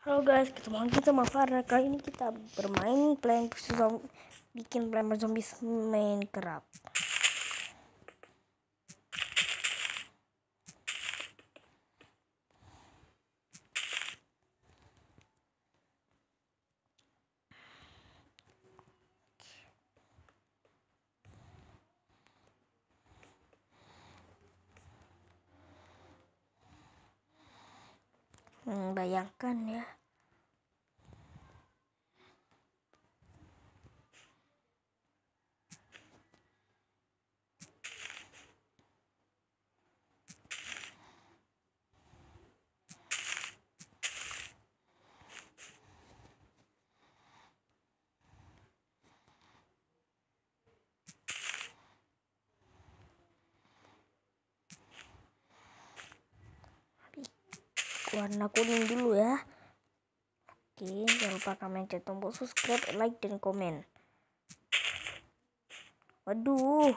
Halo guys, ketemu lagi sama Farah. Kali ini kita bermain plan bikin plan zombie Minecraft. bayangkan ya warna kuning dulu ya oke jangan lupa kalian cek tombol subscribe like dan komen waduh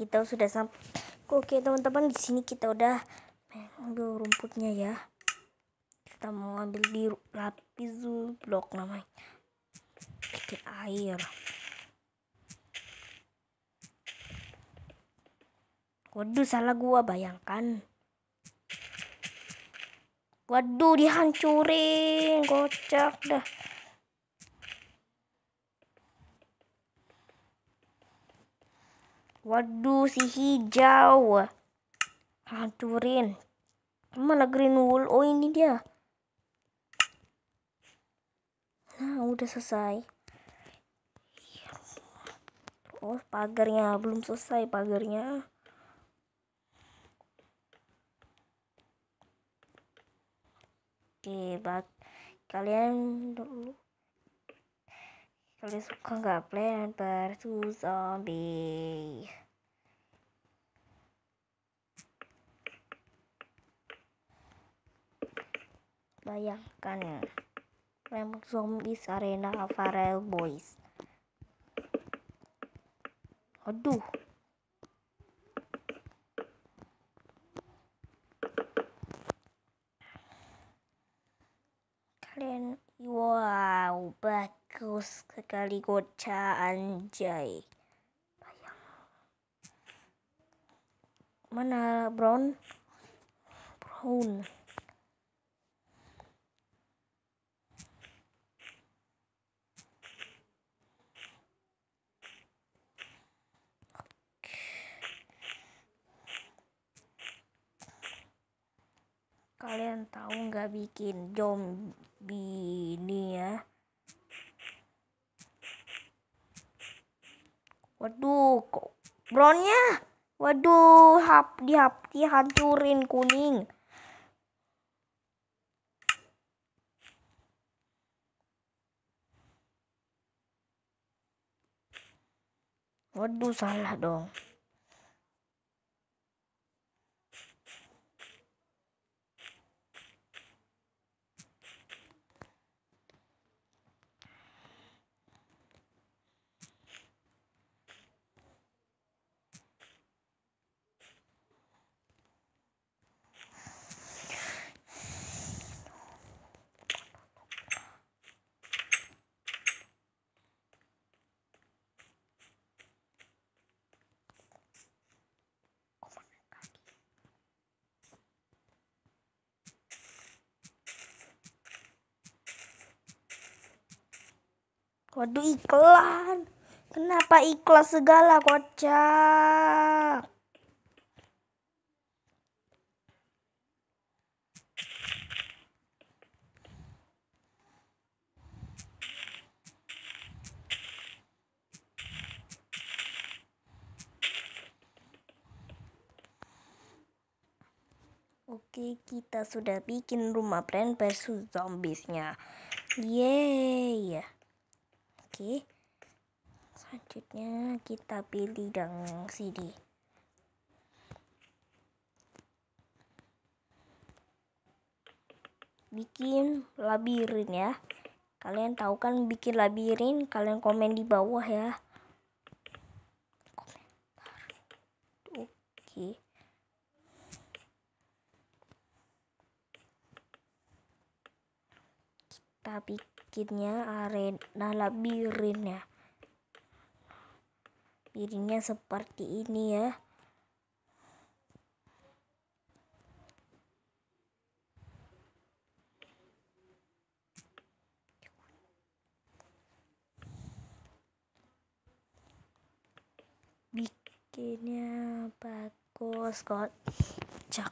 kita sudah sampai oke teman-teman di sini kita udah ambil rumputnya ya kita mau ambil di lapis blok namanya di air waduh salah gua bayangkan waduh dihancurin kocak dah Waduh, si hijau. Hancurin. Mana green wool? Oh, ini dia. Nah, udah selesai. Oh pagarnya belum selesai pagarnya. Oke, bak kalian dulu Kalian suka nggak Plan versus Zombie? Bayangkan Plan ya. Zombies Arena Farel Boys. Aduh. Terus sekali goca anjay. Mana brown? Brown. kalian tahu nggak bikin zombie ini ya Waduh, kok brownnya? Waduh, hap dihap dihancurin kuning. Waduh, salah dong. Waduh iklan. Kenapa iklan segala kocak? Oke, kita sudah bikin rumah brand versus zombiesnya. Yeay! Oke. Selanjutnya kita pilih dan CD. Bikin labirin ya. Kalian tahu kan bikin labirin? Kalian komen di bawah ya. Oke. Kita bikin aren arena labirin ya piringnya seperti ini ya bikinnya bagus kok cak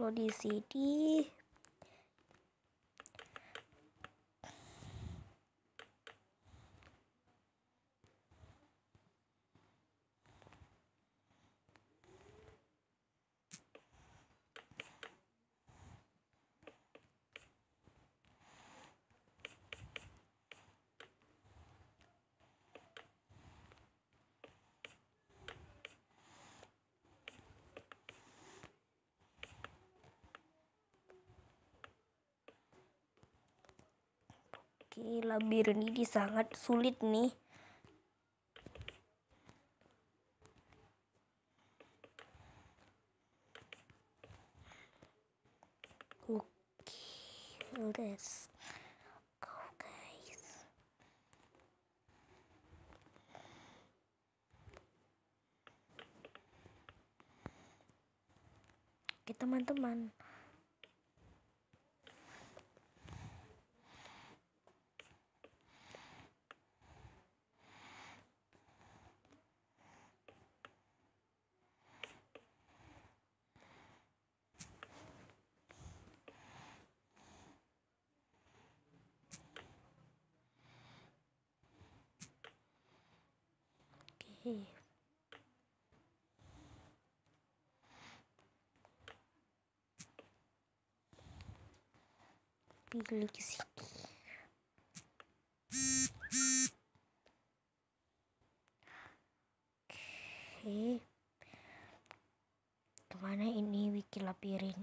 lo di sini Oke, labirin ini sangat sulit nih. Oke, let's guys. Oke teman-teman. sih pilih ke sini oke okay. kemana ini wiki labirin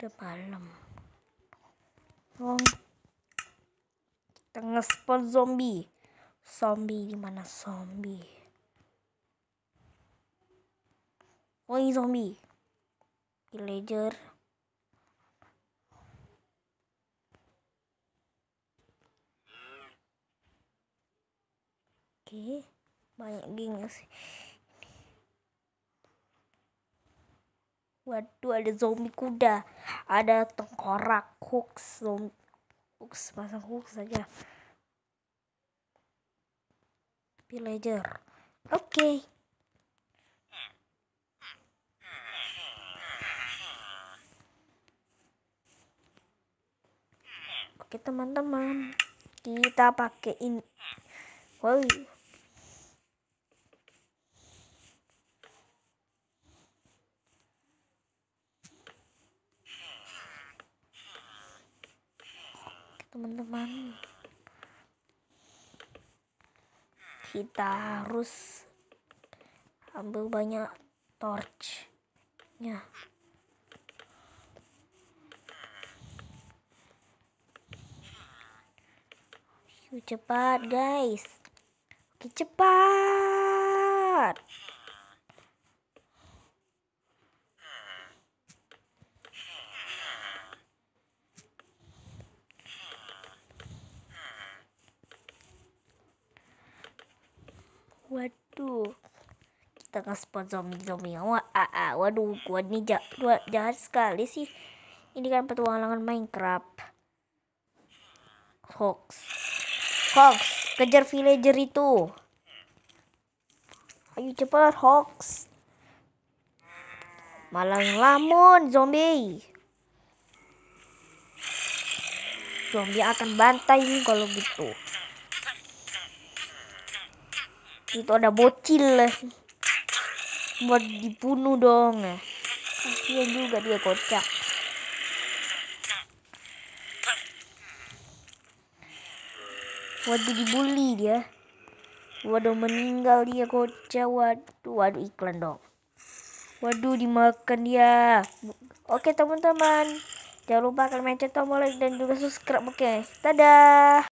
udah malam oh. kita ngespot zombie zombie di mana zombie woi zombie villager oke okay. banyak gengnya sih Waduh ada zombie kuda, ada tengkorak, hooks, zombie, hooks pasang hooks saja. Villager, oke. Okay. Oke teman-teman, kita pakai ini. Wow, teman-teman kita harus ambil banyak torch ya cepat guys cepat waduh kita nge zombie-zombie wah ah, waduh gua nih jahat, jahat sekali sih ini kan petualangan Minecraft hoax hoax kejar villager itu ayo cepat hoax malah lamun zombie zombie akan bantai kalau gitu itu ada bocil lah, buat dibunuh dong. kasihan juga dia kocak. Waduh dibully dia. Waduh meninggal dia kocak. Waduh, waduh iklan dong. Waduh dimakan dia. Oke teman-teman. Jangan lupa kalian mencet tombol like dan juga subscribe. Oke, dadah.